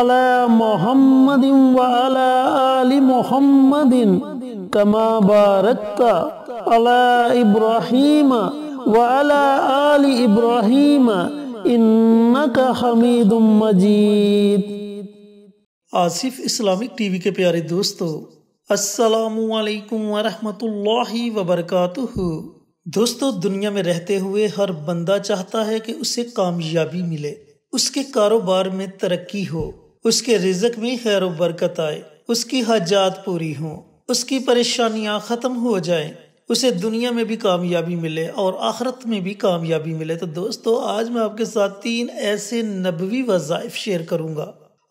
अला मोहम्मद अला आलि मोहम्मद कमा बारक अला इब्राहिम व अला आलि इब्राहिम इन्नक हमीदुम मजीद आसिफ इस्लामिक टीवी के प्यारे दोस्तों अस्सलाम वालेकुम वरहमतुल्लाहि वबरकातुहू दोस्तों दुनिया में रहते हुए हर बंदा चाहता है कि उसे कामयाबी मिले उसके कारोबार में तरक्की हो उसके रिजक में खैर बरकत आए उसकी हजात पूरी हों उसकी परेशानियां ख़त्म हो जाए उसे दुनिया में भी कामयाबी मिले और आखरत में भी कामयाबी मिले तो दोस्तों आज मैं आपके साथ तीन ऐसे नबवी वज़ायफ़ शेयर करूंगा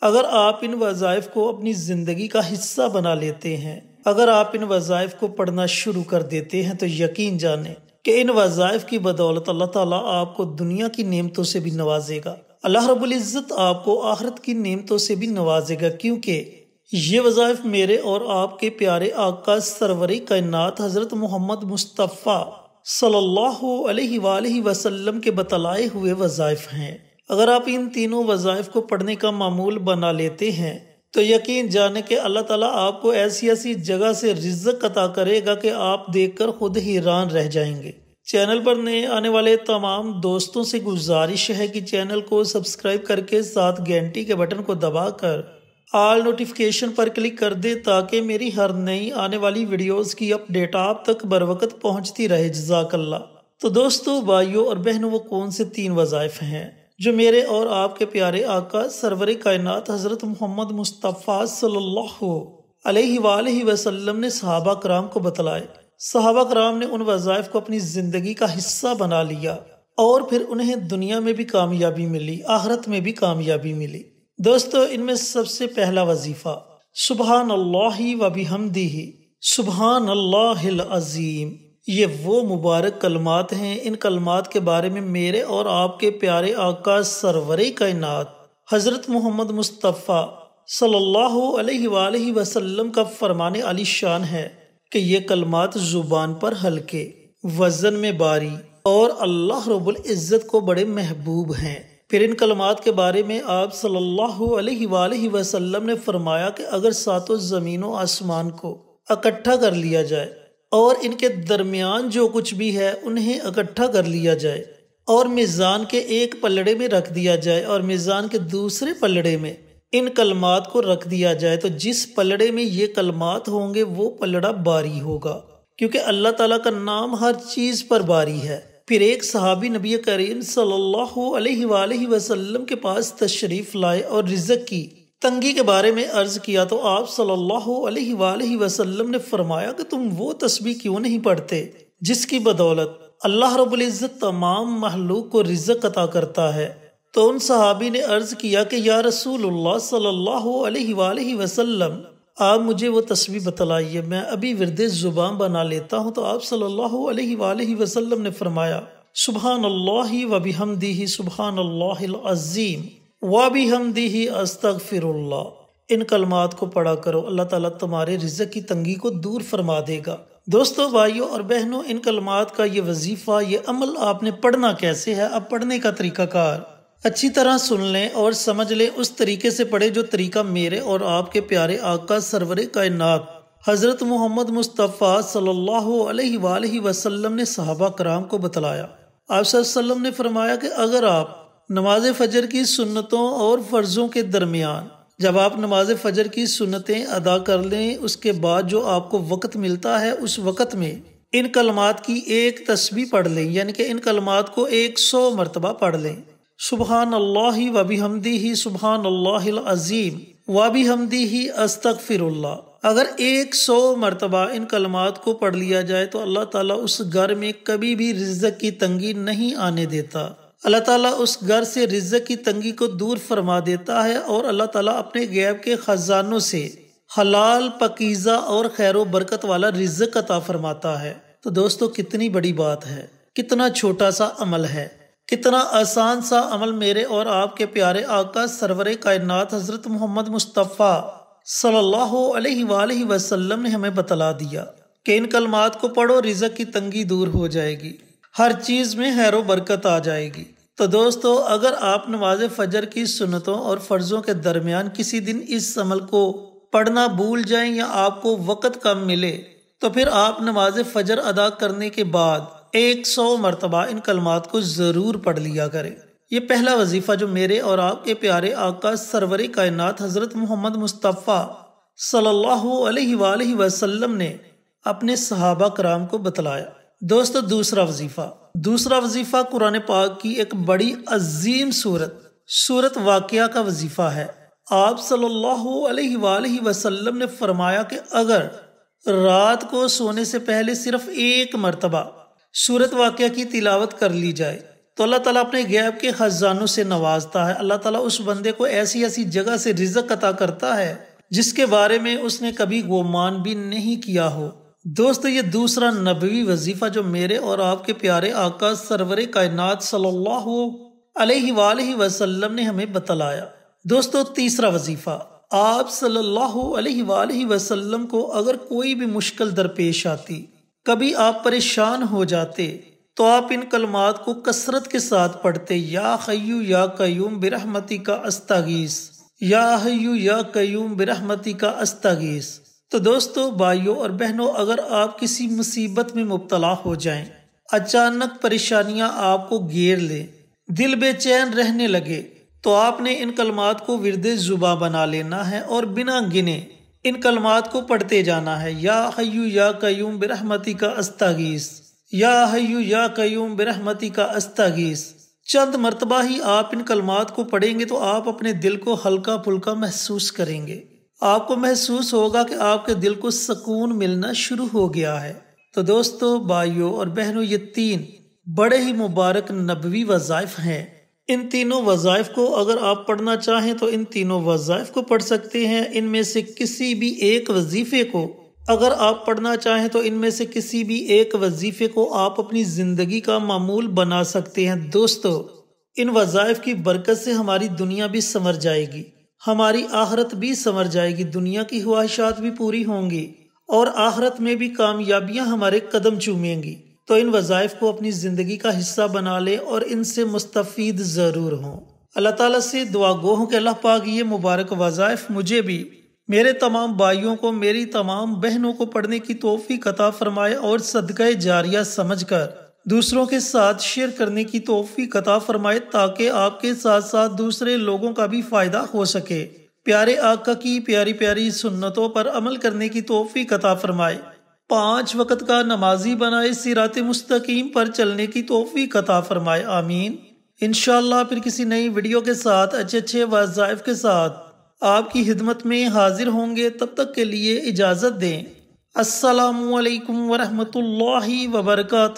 अगर आप इन वजायफ को अपनी ज़िंदगी का हिस्सा बना लेते हैं अगर आप इन वज़ाइफ को पढ़ना शुरू कर देते हैं तो यकीन जाने कि इन वज़ाइफ की बदौलत अल्लाह ताला आपको दुनिया की नियमतों से भी नवाजेगा अल्लाह रबुल्ज़त आपको आखरत की नेमतों से भी नवाजेगा क्योंकि ये वज़ाइफ मेरे और आपके प्यारे आका सरवरी कायनात हज़रत मोहम्मद मुस्तफ़ा सल्लल्लाहु अलैहि वसल्लम के बतलाए हुए वज़ाइफ हैं अगर आप इन तीनों वज़ाइफ को पढ़ने का मामूल बना लेते हैं तो यकीन जाने कि अल्लाह ताला आपको ऐसी ऐसी जगह से रिज्जक अता करेगा कि आप देखकर खुद हैरान रह जाएंगे चैनल पर नए आने वाले तमाम दोस्तों से गुजारिश है कि चैनल को सब्सक्राइब करके साथ घंटी के बटन को दबाकर ऑल नोटिफिकेशन पर क्लिक कर दे ताकि मेरी हर नई आने वाली वीडियोस की अपडेट आप तक बर वक्त पहुँचती रहे जजाकल्ला तो दोस्तों भाइयों और बहनों वो कौन से तीन वजायफ़ हैं जो मेरे और आपके प्यारे आका सरवर कायनात हज़रत मोहम्मद मुस्तफ़ा सल्लल्लाहु अलैहि वसल्लम ने सहाबा कराम को बतलाए सहाबा कराम ने उन वज़ाइफ को अपनी ज़िंदगी का हिस्सा बना लिया और फिर उन्हें दुनिया में भी कामयाबी मिली आहरत में भी कामयाबी मिली दोस्तों इनमें सबसे पहला वजीफ़ा सुबहान अल्लाह वबी हमदी ही सुबहान अल्लाजीम ये वो मुबारक कलमात हैं इन कलमात के बारे में मेरे और आपके प्यारे आका सरवर कायनात हज़रत मोहम्मद मुस्तफ़ा सल्लल्लाहु अलैहि वसल्लम का फरमाने अली शान है कि ये कलमात ज़ुबान पर हल्के वज़न में बारी और अल्लाह रब्बुल इज़्ज़त को बड़े महबूब हैं फिर इन कलमात के बारे में आप सल्लल्लाहु अलैहि वसल्लम ने फरमाया कि अगर सातों ज़मीनों आसमान को इकट्ठा कर लिया जाए और इनके दरमियान जो कुछ भी है उन्हें इकट्ठा कर लिया जाए और मिज़ान के एक पलड़े में रख दिया जाए और मिज़ान के दूसरे पलड़े में इन कलमात को रख दिया जाए तो जिस पलड़े में ये कलमात होंगे वो पलड़ा बारी होगा क्योंकि अल्लाह ताला का नाम हर चीज़ पर बारी है फिर एक सहाबी नबी करीम सल्लल्लाहु अलैहि वसल्लम के पास तशरीफ़ लाए और रिजक की तंगी के बारे में अर्ज़ किया तो आप सल्लल्लाहु अलैहि वसल्लम ने फरमाया कि तुम वो तस्वीर क्यों नहीं पढ़ते जिसकी बदौलत अल्लाह रबुल्ज़त तमाम महलूक को रिजक अता करता है तो उन सहाबी ने अर्ज किया कि या रसूल सल्लल्लाहु अलैहि वसल्लम आप मुझे वो तस्वीर बतलाइए मैं अभी विरद ज़ुबान बना लेता हूँ तो आप सल्लल्लाहु अलैहि वसल्लम ने फरमाया सुबहान व बिहमदी सुबहान अल्लाज़ीम व बिहमदी अस्तगफिरुल्लाह इन कलमात को पढ़ा करो अल्लाह ताला तुम्हारे रिजक की तंगी को दूर फरमा देगा दोस्तों भाइयों और बहनों इन कलमात का ये वजीफ़ा ये अमल आपने पढ़ना कैसे है अब पढ़ने का तरीका कार अच्छी तरह सुन लें और समझ लें उस तरीके से पढ़े जो तरीका मेरे और आपके प्यारे आका सरवर कायनात हज़रत मोहम्मद मुस्तफ़ा सल्लल्लाहु अलैहि वसल्लम ने सहाबा कराम को बतलाया आप सल्लम ने फरमाया कि अगर आप नमाज फजर की सुन्नतों और फ़र्ज़ों के दरमियान जब आप नमाज फजर की सुन्नतें अदा कर लें उसके बाद जो आपको वक्त मिलता है उस वक्त में इन कलमात की एक तस्वीर पढ़ लें यानी कि इन कलमात को एक सौ मरतबा पढ़ लें सुबहान अल्लाह वबी हमदी ही सुबहान अल्लाज़ीम वबी हमदी ही अस्तक फिरल्ला अगर एक सौ मरतबा इन कलमात को पढ़ लिया जाए तो अल्लाह ताला उस घर में कभी भी रिज्जक की तंगी नहीं आने देता अल्लाह ताला उस घर से रिज्जक की तंगी को दूर फरमा देता है और अल्लाह ताला अपने गैब के ख़जानों से हलाल पकीज़ा और खैर बरकत वाला रिज्जक अता फरमाता है तो दोस्तों कितनी बड़ी बात है कितना छोटा सा अमल है इतना आसान सा अमल मेरे और आपके प्यारे आका सरवर कायनात हज़रत मोहम्मद मुस्तफ़ा सल्लल्लाहु अलैहि वसल्लम ने हमें बतला दिया कि इन कलमात को पढ़ो रिजक की तंगी दूर हो जाएगी हर चीज़ में हैरो बरकत आ जाएगी तो दोस्तों अगर आप नमाज फजर की सुनतों और फ़र्ज़ों के दरमियान किसी दिन इस अमल को पढ़ना भूल जाएं या आपको वक़्त कम मिले तो फिर आप नमाज फजर अदा करने के बाद एक सौ मरतबा इन कलमात को ज़रूर पढ़ लिया करें ये पहला वजीफ़ा जो मेरे और आपके प्यारे आका सरवर कायनात हज़रत मोहम्मद मुस्तफ़ा सल्लल्लाहु अलैहि वसल्लम ने अपने सहाबा कराम को बतलाया दोस्तों दूसरा वजीफ़ा दूसरा वजीफ़ा कुरान पाक की एक बड़ी अजीम सूरत सूरत वाक़ का वजीफ़ा है आप सल्लल्लाहु अलैहि वसल्लम ने फरमाया कि अगर रात को सोने से पहले सिर्फ एक मरतबा सूरत वाक़ की तिलावत कर ली जाए तो अल्लाह ताला अपने गैब के ख़जानों से नवाजता है अल्लाह ताला उस बंदे को ऐसी ऐसी जगह से रिजक अता करता है जिसके बारे में उसने कभी गोमान भी नहीं किया हो दोस्तों ये दूसरा नबवी वजीफ़ा जो मेरे और आपके प्यारे आकाश सरवर कायनात सल्लल्लाहु वसलम वसल्लम ने हमें बतलाया दोस्तों तीसरा वजीफ़ा आप सल्लल्लाहु अलैहि वसल्लम को अगर कोई भी मुश्किल दरपेश आती कभी आप परेशान हो जाते तो आप इन कलमात को कसरत के साथ पढ़ते या हयू या कयूम बिरहमती का अस्तागीस या हयू या कयूम बिरहमती का अस्तागीस तो दोस्तों भाइयों और बहनों अगर आप किसी मुसीबत में मुबतला हो जाएं, अचानक परेशानियां आपको घेर लें दिल बेचैन रहने लगे तो आपने इन कलमात को विरदे जुबा बना लेना है और बिना गिने इन कलमात को पढ़ते जाना है या हयू या कयूम बिरहमती का अस्तागीस या हयू या कयूम बिरहमती का अस्तागीस चंद मरतबा ही आप इन कलमात को पढ़ेंगे तो आप अपने दिल को हल्का फुल्का महसूस करेंगे आपको महसूस होगा कि आपके दिल को सुकून मिलना शुरू हो गया है तो दोस्तों भाइयों और बहनों ये तीन बड़े ही मुबारक नबवी वज़ाइफ हैं इन तीनों वज़ाइफ को अगर आप पढ़ना चाहें तो इन तीनों वज़ाइफ को पढ़ सकते हैं इनमें से किसी भी एक वजीफ़े को अगर आप पढ़ना चाहें तो इनमें से किसी भी एक वजीफ़े को आप अपनी ज़िंदगी का मामूल बना सकते हैं दोस्तों इन वज़ाइफ की बरकत से हमारी दुनिया भी संवर जाएगी हमारी आहरत भी संवर जाएगी दुनिया की ख्वाहिशात भी पूरी होंगी और आहरत में भी कामयाबियाँ हमारे कदम चूमेंगी तो इन वज़ाइफ को अपनी ज़िंदगी का हिस्सा बना लें और इनसे मुस्तफ़ ज़रूर हों अल्लाह ताला से दुआ गो हूँ कि अल्लाह पाक ये मुबारक वज़ाइफ मुझे भी मेरे तमाम भाइयों को मेरी तमाम बहनों को पढ़ने की तोहफ़ी कता फरमाए और सदक़ जारिया समझ कर दूसरों के साथ शेयर करने की तोहफ़ी कता फरमाए ताकि आपके साथ साथ दूसरे लोगों का भी फ़ायदा हो सके प्यारे आका की प्यारी प्यारी सुन्नतों पर अमल करने की तोहफ़ी कता फरमाए पांच वक्त का नमाजी बनाए सिरात मुस्तकीम पर चलने की तोफ़ी कता फरमाए आमीन इन फिर किसी नई वीडियो के साथ अच्छे अच्छे वज़ाइफ के साथ आपकी हिदमत में हाजिर होंगे तब तक के लिए इजाज़त दें असलकम वरहमल वर्का